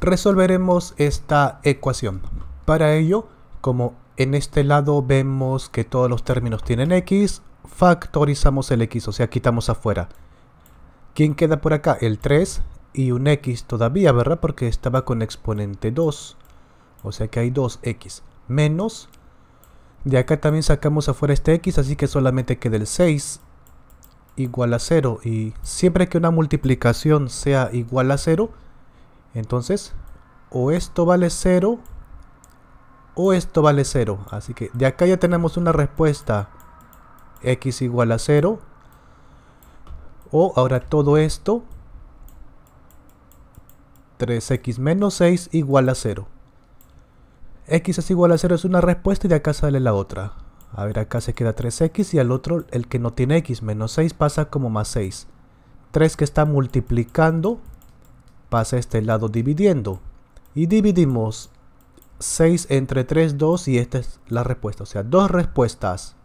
resolveremos esta ecuación. Para ello, como en este lado vemos que todos los términos tienen x, factorizamos el x, o sea, quitamos afuera. ¿Quién queda por acá? El 3 y un x todavía, ¿verdad? Porque estaba con exponente 2. O sea que hay 2x menos. De acá también sacamos afuera este x, así que solamente queda el 6 igual a 0. Y siempre que una multiplicación sea igual a 0, entonces, o esto vale 0 o esto vale 0. Así que de acá ya tenemos una respuesta x igual a 0. O ahora todo esto 3x menos 6 igual a 0. x es igual a 0 es una respuesta y de acá sale la otra. A ver, acá se queda 3x y al otro, el que no tiene x, menos 6 pasa como más 6. 3 que está multiplicando pasa este lado dividiendo. Y dividimos 6 entre 3, 2 y esta es la respuesta. O sea, dos respuestas.